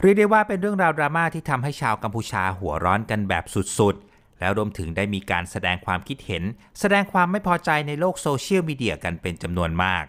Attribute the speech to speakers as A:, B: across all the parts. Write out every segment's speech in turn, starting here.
A: เรียกได้ว่าเป็นเรื่องราวดราม่าที่ทำให้ชาวกัมพูชาหัวร้อนกันแบบสุดๆ แล้วรวมถึงได้มีการแสดงความคิดเห็น แสดงความไม่พอใจในโลกโซเชียลมีเดียกันเป็นจำนวนมาก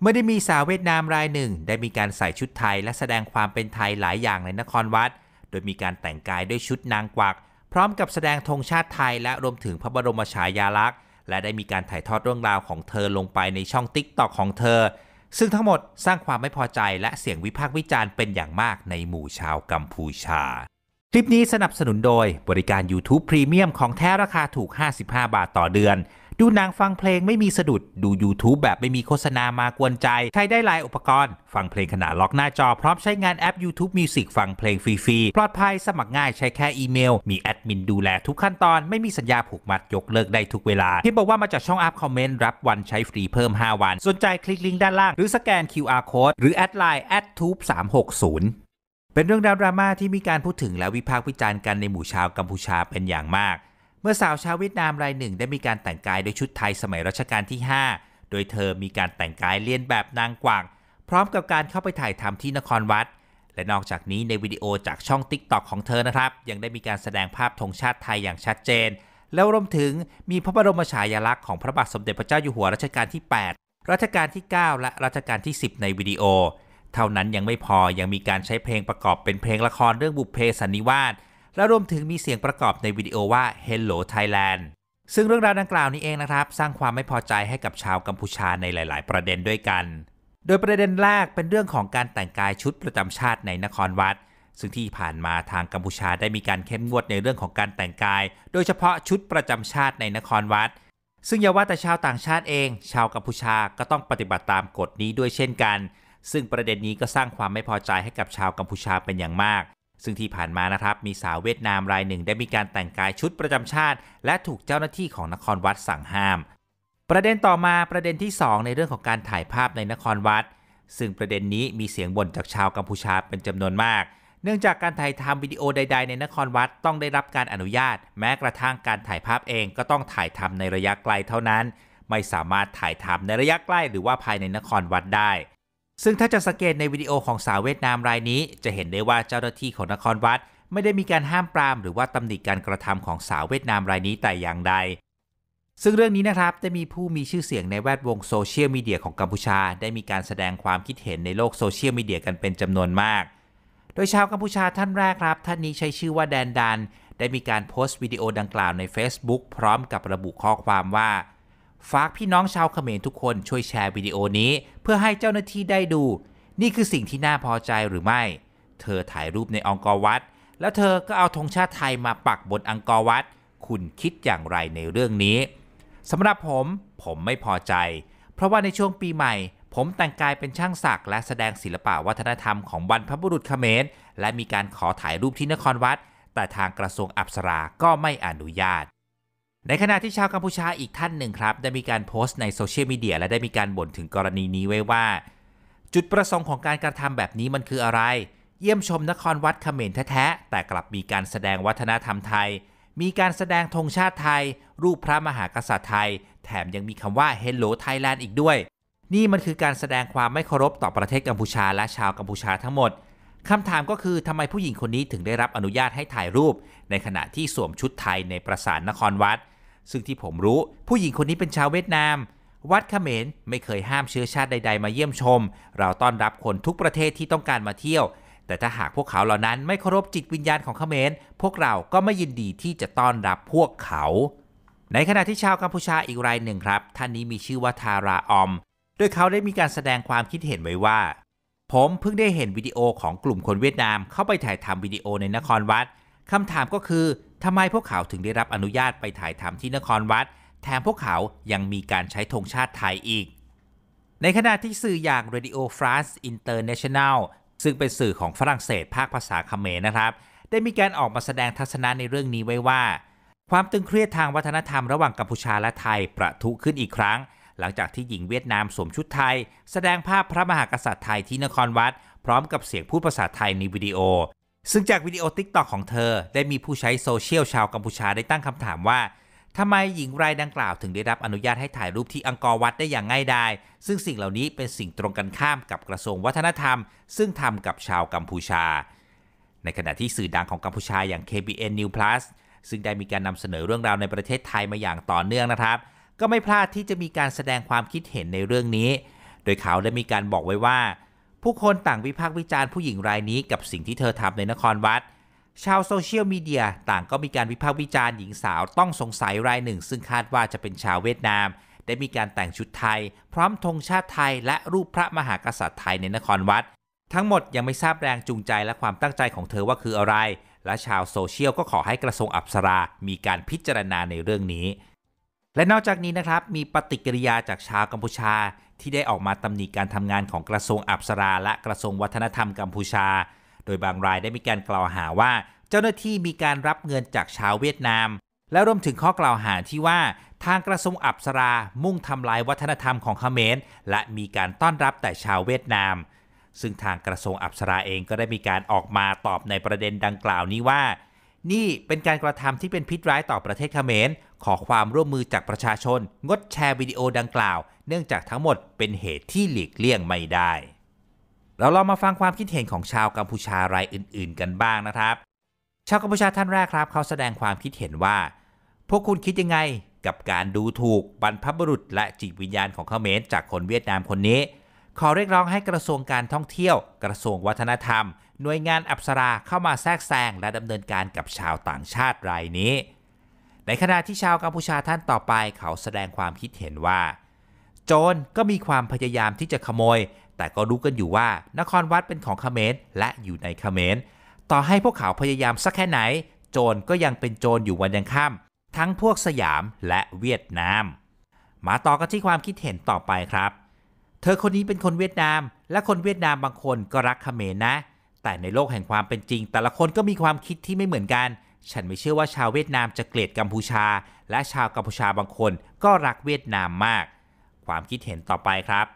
A: เมื่อได้มีสาวเวียดนามรายหนึ่ง ได้มีการใส่ชุดไทย และแสดงความเป็นไทยหลายอย่างในนครวัด โดยมีการแต่งกายด้วยชุดนางกวัก พร้อมกับแสดงธงชาติไทยและรวมถึงพระบรมฉายาลักษณ์ และได้มีการถ่ายทอดเรื่องราวของเธอลงไปในช่องติ๊กต็อกของเธอซึ่งทั้งหมดสร้างความไม่พอใจและเสียงวิพากษ์วิจารณ์เป็นอย่างมากในหมู่ชาวกัมพูชา คลิปนี้สนับสนุนโดยบริการ YouTube Premium ของแท้ราคาถูก 55 บาทต่อเดือนดูหนังฟังเพลงไม่มีสะดุดดู YouTube แบบไม่มีโฆษณามากวนใจใช้ได้หลายอุปกรณ์ ฟังเพลงขณะล็อกหน้าจอ พร้อมใช้งานแอป YouTube Music ฟังเพลงฟรีๆปลอดภัยสมัครง่ายใช้แค่อีเมลมีแอดมินดูแลทุกขั้นตอน ไม่มีสัญญาผูกมัดยกเลิกได้ทุกเวลาที่บอกว่ามาจากช่องอัพคอมเมนต์ รับวันใช้ฟรีเพิ่ม5วันสนใจคลิกลิงก์ด้านล่างหรือสแกน QR code หรือแอดไลน์แอดทูบสามหกศูนย์เป็นเรื่องดราม่าที่มีการพูดถึงและวิพากษ์วิจารณ์กันในหมู่ชาวกัมพูชาเป็นอย่างมากเมื่อสาวชาวเวียดนามรายหนึ่ง ได้มีการแต่งกายด้วยชุดไทยสมัยรัชกาลที่ 5 โดยเธอมีการแต่งกายเลียนแบบนางกวักพร้อมกับการเข้าไปถ่ายทำที่นครวัดและนอกจากนี้ในวิดีโอจากช่องิ๊กต็อกของเธอนะครับ ยังได้มีการแสดงภาพธงชาติไทยอย่างชัดเจน แล้วรวมถึงมีพระบรมฉายาลักษณ์ของพระบาทสมเด็จพระเจ้าอยู่หัวรัชกาลที่ 8 รัชกาลที่ 9 และรัชกาลที่ 10 ในวิดีโอ เท่านั้นยังไม่พอยังมีการใช้เพลงประกอบเป็นเพลงละครเรื่องบุพเพสันนิวาสและรวมถึงมีเสียงประกอบในวิดีโอว่า Hello Thailand ซึ่งเรื่องราวดังกล่าวนี้เองนะครับ สร้างความไม่พอใจให้กับชาวกัมพูชาในหลาย ๆ ประเด็นด้วยกัน โดยประเด็นแรกเป็นเรื่องของการแต่งกายชุดประจำชาติในนครวัด ซึ่งที่ผ่านมาทางกัมพูชาได้มีการเข้มงวดในเรื่องของการแต่งกาย โดยเฉพาะชุดประจำชาติในนครวัด ซึ่งอย่าว่าแต่ชาวต่างชาติเอง ชาวกัมพูชาก็ต้องปฏิบัติตามกฎนี้ด้วยเช่นกัน ซึ่งประเด็นนี้ก็สร้างความไม่พอใจให้กับชาวกัมพูชาเป็นอย่างมากซึ่งที่ผ่านมานะครับมีสาวเวียดนามรายหนึ่งได้มีการแต่งกายชุดประจำชาติ และถูกเจ้าหน้าที่ของนครวัดสั่งห้ามประเด็นต่อมาประเด็นที่ 2 ในเรื่องของการถ่ายภาพในนครวัด ซึ่งประเด็นนี้มีเสียงบ่นจากชาวกัมพูชาเป็นจำนวนมาก เนื่องจากการถ่ายทำวิดีโอใดๆในนครวัดต้องได้รับการอนุญาต แม้กระทั่งการถ่ายภาพเองก็ต้องถ่ายทำในระยะไกลเท่านั้น ไม่สามารถถ่ายทำในระยะใกล้หรือว่าภายในนครวัดได้ซึ่ง ถ้าจะสังเกตในวิดีโอของสาวเวียดนามรายนี้ จะเห็นได้ว่าเจ้าหน้าที่ของนครวัดไม่ได้มีการห้ามปรามหรือว่าตำหนิการกระทำของสาวเวียดนามรายนี้แต่อย่างใด ซึ่งเรื่องนี้นะครับได้มีผู้มีชื่อเสียงในแวดวงโซเชียลมีเดียของกัมพูชา ได้มีการแสดงความคิดเห็นในโลกโซเชียลมีเดียกันเป็นจำนวนมาก โดยชาวกัมพูชาท่านแรกครับ ท่านนี้ใช้ชื่อว่าแดนดันได้มีการโพสต์วิดีโอดังกล่าวใน Facebook พร้อมกับระบุข้อความว่าฝากพี่น้องชาวเขมรทุกคนช่วยแชร์วิดีโอนี้ เพื่อให้เจ้าหน้าที่ได้ดู นี่คือสิ่งที่น่าพอใจหรือไม่ เธอถ่ายรูปในองกอวัด แล้วเธอก็เอาธงชาติไทยมาปักบนองกอวัด คุณคิดอย่างไรในเรื่องนี้สำหรับผม ผมไม่พอใจ เพราะว่าในช่วงปีใหม่ ผมแต่งกายเป็นช่างศักดิ์และแสดงศิลปะวัฒนธรรมของบรรพบุรุษเขมรและมีการขอถ่ายรูปที่นครวัด แต่ทางกระทรวงอัปสรา ก็ไม่อนุญาตในขณะที่ชาวกัมพูชาอีกท่านหนึ่งครับ ได้มีการโพสต์ในโซเชียลมีเดียและได้มีการบ่นถึงกรณีนี้ไว้ว่า จุดประสงค์ของการกระทำแบบนี้มันคืออะไร เยี่ยมชมนครวัดเขมรแท้ๆแต่กลับมีการแสดงวัฒนธรรมไทย มีการแสดงธงชาติไทย รูปพระมหากษัตริย์ไทย แถมยังมีคำว่า Hello Thailand อีกด้วย นี่มันคือการแสดงความไม่เคารพต่อประเทศกัมพูชาและชาวกัมพูชาทั้งหมดคำถามก็คือทำไมผู้หญิงคนนี้ถึงได้รับอนุญาตให้ถ่ายรูป ในขณะที่สวมชุดไทย ในปราสาทนครวัดซึ่งที่ผมรู้ ผู้หญิงคนนี้เป็นชาวเวียดนาม วัดเขมรไม่เคยห้ามเชื้อชาติใด ๆ มาเยี่ยมชม เราต้อนรับคนทุกประเทศที่ต้องการมาเที่ยว แต่ถ้าหากพวกเขาเหล่านั้นไม่เคารพจิตวิญญาณของเขมร พวกเราก็ไม่ยินดีที่จะต้อนรับพวกเขา ในขณะที่ชาวกัมพูชาอีกรายหนึ่งครับท่านนี้มีชื่อว่าทาราออมโดยเขาได้มีการแสดงความคิดเห็นไว้ว่า ผมเพิ่งได้เห็นวิดีโอของกลุ่มคนเวียดนามเข้าไปถ่ายทำวิดีโอในนครวัดคำถามก็คือทำไมพวกเขาถึงได้รับอนุญาตไปถ่ายทำที่นครวัด แถมพวกเขายังมีการใช้ธงชาติไทยอีก ในขณะที่สื่ออย่าง Radio France International ซึ่งเป็นสื่อของฝรั่งเศสภาคภาษาเขมรนะครับ ได้มีการออกมาแสดงทัศนะในเรื่องนี้ไว้ว่า ความตึงเครียดทางวัฒนธรรมระหว่างกัมพูชาและไทยประทุขึ้นอีกครั้ง หลังจากที่หญิงเวียดนามสวมชุดไทย แสดงภาพพระมหากษัตริย์ไทยที่นครวัดพร้อมกับเสียงพูดภาษาไทยในวิดีโอซึ่งจากวิดีโอ t i k t o กของเธอได้มีผู้ใช้โซเชียลชาวกัมพูชาได้ตั้งคำถามว่า ทำไมหญิงรายดังกล่าวถึงได้รับอนุญาตให้ถ่ายรูปที่อังกอร์วัดได้อย่างง่ายดายซึ่งสิ่งเหล่านี้เป็นสิ่งตรงกันข้ามกับกระทรวงวัฒนธรรม ซึ่งทำกับชาวกัมพูชา ในขณะที่สื่อดังของกัมพูชาอย่าง KBN New Plus ซึ่งได้มีการนำเสนอเรื่องราวในประเทศไทยมาอย่างต่อเนื่องนะครับ ก็ไม่พลาดที่จะมีการแสดงความคิดเห็นในเรื่องนี้ โดยเขาได้มีการบอกไว้ว่าผู้คนต่างวิพากษ์วิจารณ์ผู้หญิงรายนี้กับสิ่งที่เธอทำในนครวัด ชาวโซเชียลมีเดียต่างก็มีการวิพากษ์วิจารณ์หญิงสาวต้องสงสัยรายหนึ่ง ซึ่งคาดว่าจะเป็นชาวเวียดนาม ได้มีการแต่งชุดไทย พร้อมธงชาติไทยและรูปพระมหากษัตริย์ไทยในนครวัด ทั้งหมดยังไม่ทราบแรงจูงใจและความตั้งใจของเธอว่าคืออะไร และชาวโซเชียลก็ขอให้กระทรวงอัปสรา มีการพิจารณาในเรื่องนี้ และนอกจากนี้นะครับมีปฏิกิริยาจากชาวกัมพูชาที่ได้ออกมาตำหนิการทำงานของกระทรวงอับสราและกระทรวงวัฒนธรรมกัมพูชา โดยบางรายได้มีการกล่าวหาว่าเจ้าหน้าที่มีการรับเงินจากชาวเวียดนาม และรวมถึงข้อกล่าวหาที่ว่า ทางกระทรวงอับสรา มุ่งทำลายวัฒนธรรมของเขมรและมีการต้อนรับแต่ชาวเวียดนาม ซึ่งทางกระทรวงอับสราเองก็ได้มีการออกมาตอบในประเด็นดังกล่าวนี้ว่า นี่เป็นการกระทำที่เป็นพิษร้ายต่อประเทศเขมรขอความร่วมมือจากประชาชน งดแชร์วิดีโอดังกล่าว เนื่องจากทั้งหมดเป็นเหตุที่หลีกเลี่ยงไม่ได้ เราลองมาฟังความคิดเห็นของชาวกัมพูชารายอื่น ๆ กันบ้างนะครับ ชาวกัมพูชาท่านแรกครับ เขาแสดงความคิดเห็นว่า พวกคุณคิดยังไงกับการดูถูกบรรพบุรุษและจิตวิญญาณของเขมรจากคนเวียดนามคนนี้ ขอเรียกร้องให้กระทรวงการท่องเที่ยว กระทรวงวัฒนธรรม หน่วยงานอัปสราเข้ามาแทรกแซงและดำเนินการกับชาวต่างชาติรายนี้ในขณะที่ชาวกัมพูชาท่านต่อไป เขาแสดงความคิดเห็นว่า โจรก็มีความพยายามที่จะขโมย แต่ก็รู้กันอยู่ว่านครวัดเป็นของขเขมรและอยู่ในขเขมร ต่อให้พวกเขาพยายามสักแค่ไหน โจรก็ยังเป็นโจรอยู่วันยังค่ำทั้งพวกสยามและเวียดนามมาต่อกันที่ความคิดเห็นต่อไปครับ เธอคนนี้เป็นคนเวียดนาม และคนเวียดนามบางคนก็รักขเขมรนะ แต่ในโลกแห่งความเป็นจริง แต่ละคนก็มีความคิดที่ไม่เหมือนกันฉันไม่เชื่อว่าชาวเวียดนามจะเกลียดกัมพูชาและชาวกัมพูชาบางคนก็รักเวียดนามมาก ความคิดเห็นต่อไปครับ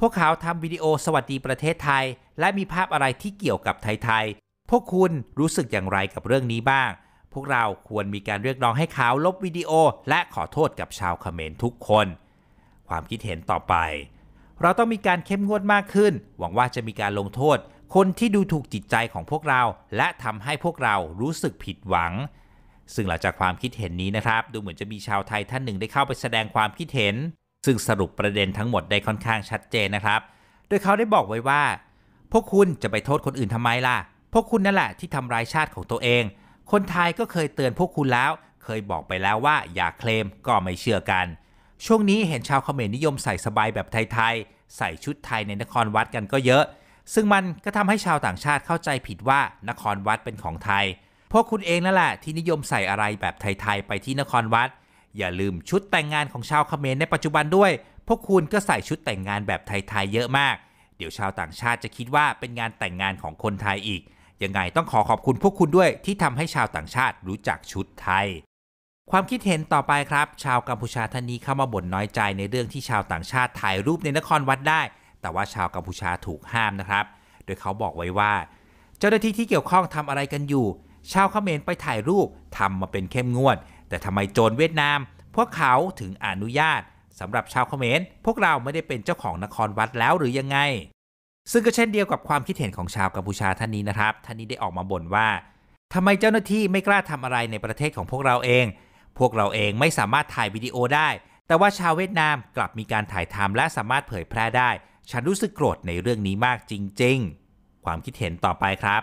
A: พวกเขาทำวิดีโอ สวัสดีประเทศไทย และมีภาพอะไรที่เกี่ยวกับไทยๆ พวกคุณรู้สึกอย่างไรกับเรื่องนี้บ้าง พวกเราควรมีการเรียกร้องให้เขาลบวิดีโอ และขอโทษกับชาวเขมรทุกคน ความคิดเห็นต่อไป เราต้องมีการเข้มงวดมากขึ้น หวังว่าจะมีการลงโทษคนที่ดูถูกจิตใจของพวกเราและทำให้พวกเรารู้สึกผิดหวัง ซึ่งหลังจากความคิดเห็นนี้นะครับ ดูเหมือนจะมีชาวไทยท่านหนึ่งได้เข้าไปแสดงความคิดเห็น ซึ่งสรุปประเด็นทั้งหมดได้ค่อนข้างชัดเจนนะครับ โดยเขาได้บอกไว้ว่า พวกคุณจะไปโทษคนอื่นทำไมล่ะ พวกคุณนั่นแหละที่ทำลายชาติของตัวเอง คนไทยก็เคยเตือนพวกคุณแล้ว เคยบอกไปแล้วว่าอย่าเคลมก็ไม่เชื่อกัน ช่วงนี้เห็นชาวเขมรนิยมใส่สบายแบบไทยๆใส่ชุดไทยในนครวัดกันก็เยอะซึ่งมันก็ทำให้ชาวต่างชาติเข้าใจผิดว่านครวัดเป็นของไทย พวกคุณเองนั่นแหละที่นิยมใส่อะไรแบบไทยๆไปที่นครวัด อย่าลืมชุดแต่งงานของชาวเขมรในปัจจุบันด้วย พวกคุณก็ใส่ชุดแต่งงานแบบไทยๆเยอะมาก เดี๋ยวชาวต่างชาติจะคิดว่าเป็นงานแต่งงานของคนไทยอีก ยังไงต้องขอขอบคุณพวกคุณด้วยที่ทำให้ชาวต่างชาติรู้จักชุดไทย ความคิดเห็นต่อไปครับ ชาวกัมพูชาท่านนี้เข้ามาบ่นน้อยใจในเรื่องที่ชาวต่างชาติถ่ายรูปในนครวัดได้แต่ว่าชาวกัมพูชาถูกห้ามนะครับ โดยเขาบอกไว้ว่า เจ้าหน้าที่ที่เกี่ยวข้องทำอะไรกันอยู่ ชาวเขมรไปถ่ายรูป ทำมาเป็นเข้มงวด แต่ทำไมโจรเวียดนาม พวกเขาถึงอนุญาต สำหรับชาวเขมรพวกเราไม่ได้เป็นเจ้าของนครวัดแล้วหรือยังไงซึ่งก็เช่นเดียวกับความคิดเห็นของชาวกัมพูชาท่านนี้นะครับท่านนี้ได้ออกมาบ่นว่า ทำไมเจ้าหน้าที่ไม่กล้าทำอะไรในประเทศของพวกเราเอง พวกเราเองไม่สามารถถ่ายวิดีโอได้แต่ว่าชาวเวียดนามกลับมีการถ่ายทำและสามารถเผยแพร่ได้ ฉันรู้สึกโกรธในเรื่องนี้มากจริงๆ ความคิดเห็นต่อไปครับ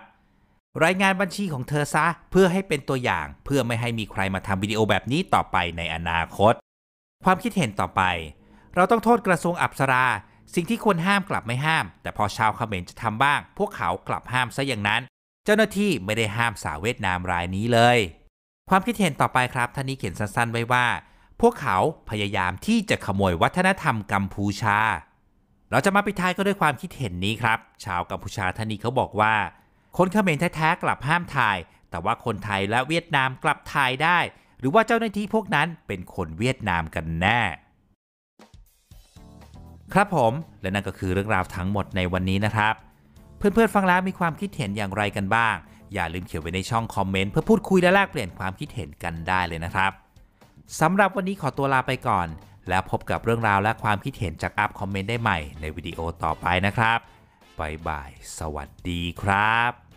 A: รายงานบัญชีของเธอซะเพื่อให้เป็นตัวอย่าง เพื่อไม่ให้มีใครมาทำวิดีโอแบบนี้ต่อไปในอนาคต ความคิดเห็นต่อไป เราต้องโทษกระทรวงอับสรา สิ่งที่ควรห้ามกลับไม่ห้าม แต่พอชาวเขมรจะทำบ้าง พวกเขากลับห้ามซะอย่างนั้น เจ้าหน้าที่ไม่ได้ห้ามสาวเวียดนามรายนี้เลย ความคิดเห็นต่อไปครับท่านนี้เขียนสั้นๆไว้ว่าพวกเขาพยายามที่จะขโมยวัฒนธรรมกัมพูชา เราจะมาปิดท้ายก็ด้วยความคิดเห็นนี้ครับ ชาวกัมพูชาท่านนี้เขาบอกว่า คนเขมรแท้ๆกลับห้ามถ่ายแต่ว่าคนไทยและเวียดนามกลับถ่ายได้ หรือว่าเจ้าหน้าที่พวกนั้นเป็นคนเวียดนามกันแน่ ครับผมและนั่นก็คือเรื่องราวทั้งหมดในวันนี้นะครับ เพื่อนๆฟังแล้วมีความคิดเห็นอย่างไรกันบ้างอย่าลืมเขียนไว้ในช่องคอมเมนต์เพื่อพูดคุยและแลกเปลี่ยนความคิดเห็นกันได้เลยนะครับสำหรับวันนี้ขอตัวลาไปก่อน แล้วพบกับเรื่องราวและความคิดเห็นจากอัพคอมเมนต์ได้ใหม่ในวิดีโอต่อไปนะครับบายบาย สวัสดีครับ